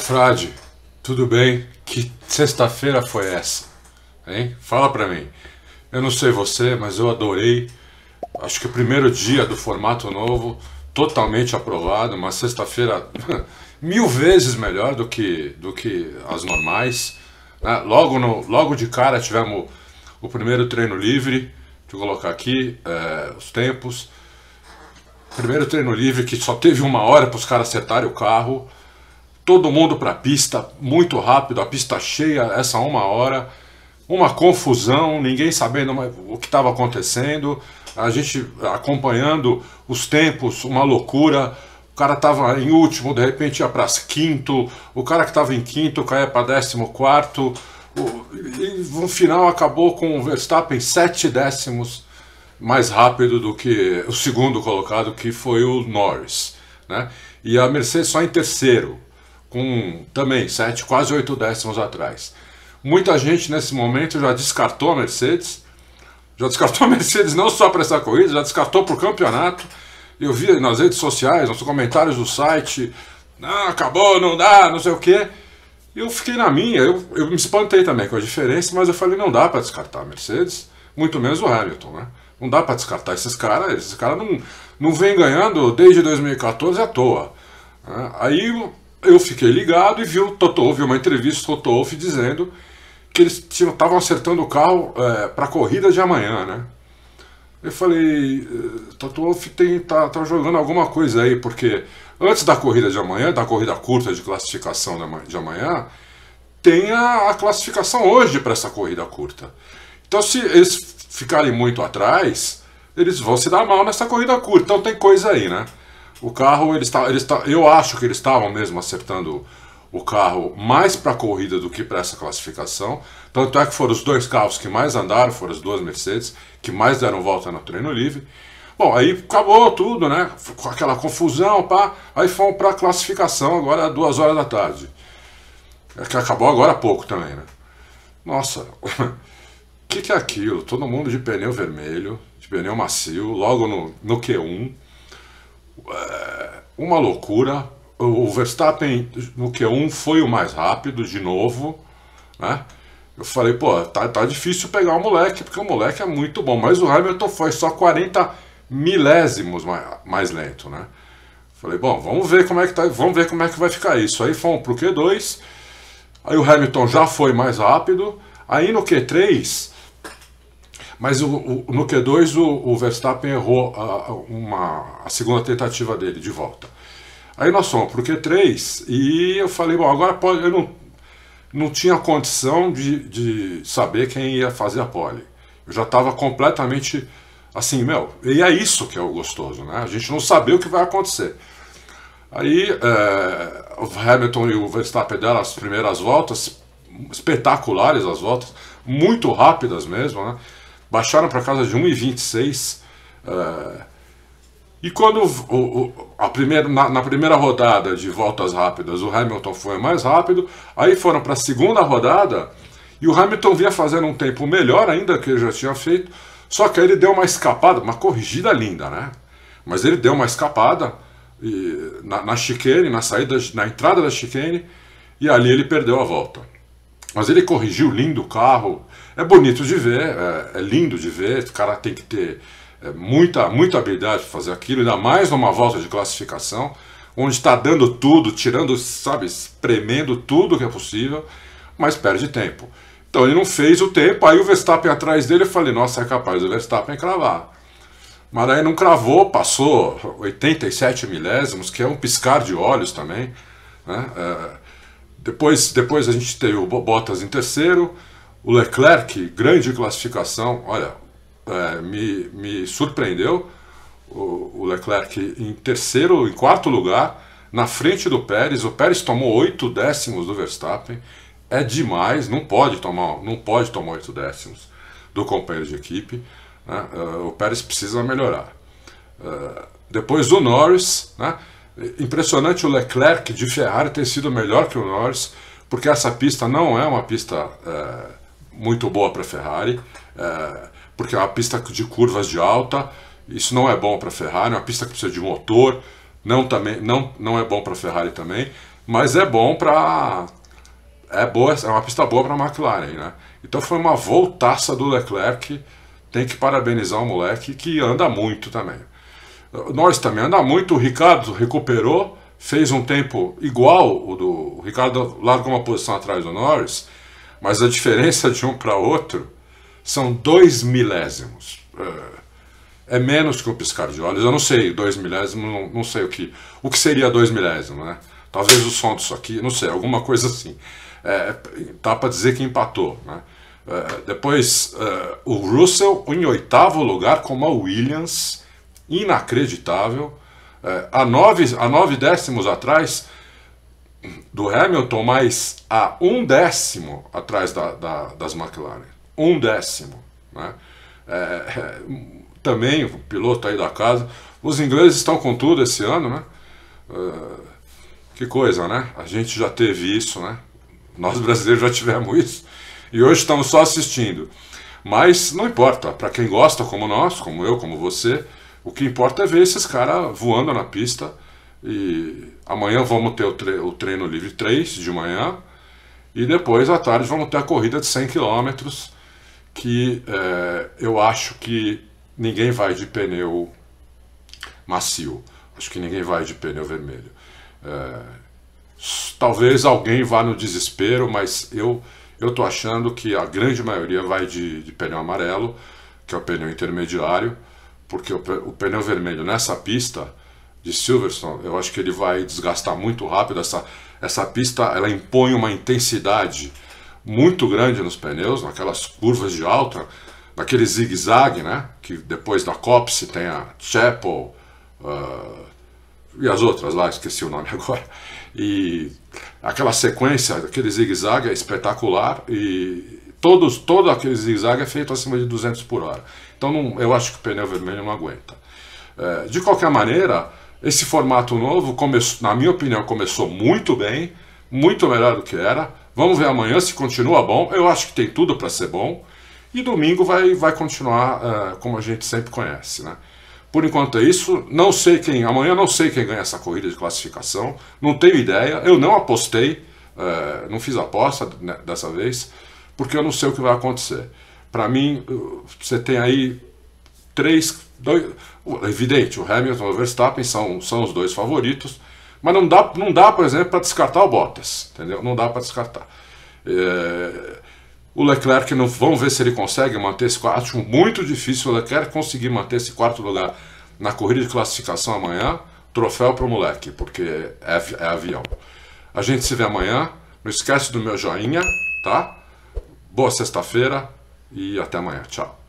Frade, tudo bem? Que sexta-feira foi essa? Hein? Fala pra mim. Eu não sei você, mas eu adorei. Acho que o primeiro dia do formato novo, totalmente aprovado, uma sexta-feira mil vezes melhor do que, do que as normais. Né? Logo, no, logo de cara tivemos o primeiro treino livre, deixa eu colocar aqui é, os tempos. Primeiro treino livre que só teve uma hora para os caras setarem o carro todo mundo para a pista, muito rápido, a pista cheia, essa uma hora, uma confusão, ninguém sabendo o que estava acontecendo, a gente acompanhando os tempos, uma loucura. O cara estava em último, de repente ia para quinto, o cara que estava em quinto caía para décimo quarto, e no final acabou com o Verstappen sete décimos mais rápido do que o segundo colocado, que foi o Norris. Né? E a Mercedes só em terceiro, com também 7, quase 8 décimos atrás. Muita gente nesse momento já descartou a Mercedes, já descartou a Mercedes não só para essa corrida, já descartou para o campeonato. Eu vi nas redes sociais, nos comentários do site, ah, acabou, não dá, não sei o quê. Eu fiquei na minha, eu, eu me espantei também com a diferença, mas eu falei, não dá para descartar a Mercedes, muito menos o Hamilton, né? Não dá para descartar esses caras, esses caras não, não vêm ganhando desde 2014 à toa. Né? Aí eu fiquei ligado e vi o Toto Wolff, uma entrevista do Toto Wolff dizendo que eles estavam acertando o carro é, para a corrida de amanhã, né? Eu falei, eh, Toto Wolff tá, tá jogando alguma coisa aí, porque antes da corrida de amanhã, da corrida curta de classificação de amanhã, tem a, a classificação hoje para essa corrida curta. Então, se eles ficarem muito atrás, eles vão se dar mal nessa corrida curta. Então, tem coisa aí, né? O carro, eles está eles está eu acho que eles estavam mesmo acertando o carro mais para a corrida do que para essa classificação. Tanto é que foram os dois carros que mais andaram, foram as duas Mercedes, que mais deram volta no treino livre. Bom, aí acabou tudo, né? Com aquela confusão, pá. Aí fomos para a classificação agora às duas horas da tarde. É que acabou agora há pouco também, né? Nossa, o que, que é aquilo? Todo mundo de pneu vermelho, de pneu macio, logo no, no Q1. É, uma loucura. O Verstappen no Q1 foi o mais rápido de novo, né? Eu falei, pô, tá, tá difícil pegar o moleque, porque o moleque é muito bom. Mas o Hamilton foi só 40 milésimos mais, mais lento, né? Falei, bom, vamos ver como é que tá, vamos ver como é que vai ficar isso. Aí fomos pro Q2, aí o Hamilton já foi mais rápido. Aí no Q3, mas o, o, no Q2 o, o Verstappen errou a, uma, a segunda tentativa dele de volta. Aí nós fomos para o Q3 e eu falei, bom, agora pode, eu não, não tinha condição de, de saber quem ia fazer a pole. Eu já estava completamente assim, meu, e é isso que é o gostoso, né? A gente não saber o que vai acontecer. Aí é, o Hamilton e o Verstappen deram as primeiras voltas, espetaculares as voltas, muito rápidas mesmo, né? baixaram para casa de 1,26. Uh, eh, e quando o, o, a primeira, na, na, primeira rodada de voltas rápidas o Hamilton foi mais rápido, aí foram para a segunda rodada e o Hamilton vinha fazendo um tempo melhor ainda que ele já tinha feito, só que aí ele deu uma escapada, uma corrigida linda, né? Mas ele deu uma escapada e, na, na chicane, na saída, na entrada da chicane, e ali ele perdeu a volta. Mas ele corrigiu lindo o carro. É bonito de ver, é, é lindo de ver. O cara tem que ter é, muita, muita habilidade para fazer aquilo, ainda mais numa volta de classificação, onde está dando tudo, tirando, sabe, espremendo tudo que é possível, mas perde tempo. Então ele não fez o tempo, aí o Verstappen atrás dele, eu falei, nossa, é capaz do Verstappen cravar. Mas aí não cravou, passou 87 milésimos, que é um piscar de olhos também. Né? É, depois, depois a gente teve o Bottas em terceiro, o Leclerc, grande classificação, olha, é, me, me surpreendeu. O, o Leclerc em terceiro, em quarto lugar, na frente do Pérez. O Pérez tomou oito décimos do Verstappen. É demais, não pode tomar, não pode tomar oito décimos do companheiro de equipe. Né? É, o Pérez precisa melhorar. É, depois o Norris, né? Impressionante o Leclerc de Ferrari ter sido melhor que o Norris, porque essa pista não é uma pista é, muito boa para Ferrari, é, porque é uma pista de curvas de alta, isso não é bom para Ferrari, é uma pista que precisa de motor, não, também, não, não é bom para Ferrari também, mas é bom para. É, boa, é uma pista boa para a McLaren, né? Então foi uma voltaça do Leclerc, tem que parabenizar o moleque que anda muito também. Nós também anda muito, o Ricardo recuperou, fez um tempo igual o do. O Ricardo largou uma posição atrás do Norris, mas a diferença de um para outro são dois milésimos. É, é, menos que um piscar de olhos. Eu não sei, dois milésimos, não, não sei o que. O que seria dois milésimos, né? Talvez o som disso aqui, não sei, alguma coisa assim. É, tá para dizer que empatou, né? É, depois, é, o Russell em oitavo lugar, com a Williams inacreditável. É, a, nove, a nove décimos atrás do Hamilton, mas a um décimo atrás da, da, das McLaren. Um décimo. Né? É, é, também o piloto aí da casa. Os ingleses estão com tudo esse ano, né? Uh, que coisa, né? A gente já teve isso, né? Nós brasileiros já tivemos isso. E hoje estamos só assistindo. Mas não importa, para quem gosta, como nós, como eu, como você, o que importa é ver esses caras voando na pista. E amanhã vamos ter o, tre o treino livre 3 de manhã. E depois à tarde vamos ter a corrida de 100 km, que é, eu acho que ninguém vai de pneu macio. Acho que ninguém vai de pneu vermelho. É, talvez alguém vá no desespero, mas eu eu tô achando que a grande maioria vai de, de pneu amarelo, que é o pneu intermediário porque o, o pneu vermelho nessa pista de Silverstone, eu acho que ele vai desgastar muito rápido. Essa, essa pista ela impõe uma intensidade muito grande nos pneus, naquelas curvas de alta, naquele zigue-zague, né? Que depois da Copse tem a Chapel uh, e as outras lá, esqueci o nome agora. E aquela sequência, aquele zigue-zague é espetacular e todos, todo aquele zigue-zague é feito acima de 200 por hora. Então não, eu acho que o pneu vermelho não aguenta. É, de qualquer maneira, esse formato novo, começou, na minha opinião, começou muito bem, muito melhor do que era. Vamos ver amanhã se continua bom. Eu acho que tem tudo para ser bom. E domingo vai, vai continuar uh, como a gente sempre conhece, né? Por enquanto é isso. Não sei quem. Amanhã não sei quem ganha essa corrida de classificação. Não tenho ideia. Eu não apostei. Uh, não fiz aposta né, dessa vez porque eu não sei o que vai acontecer. Para mim, você tem aí três. Dois, evidente, o Hamilton e o Verstappen são, são os dois favoritos, mas não dá, não dá por exemplo, para descartar o Bottas, entendeu? Não dá para descartar. É, o Leclerc, não, vamos ver se ele consegue manter esse quarto. Acho muito difícil o Leclerc conseguir manter esse quarto lugar na corrida de classificação amanhã. Troféu para o moleque, porque é, é, é avião. A gente se vê amanhã. Não esquece do meu joinha, tá? Boa sexta-feira e até amanhã. Tchau.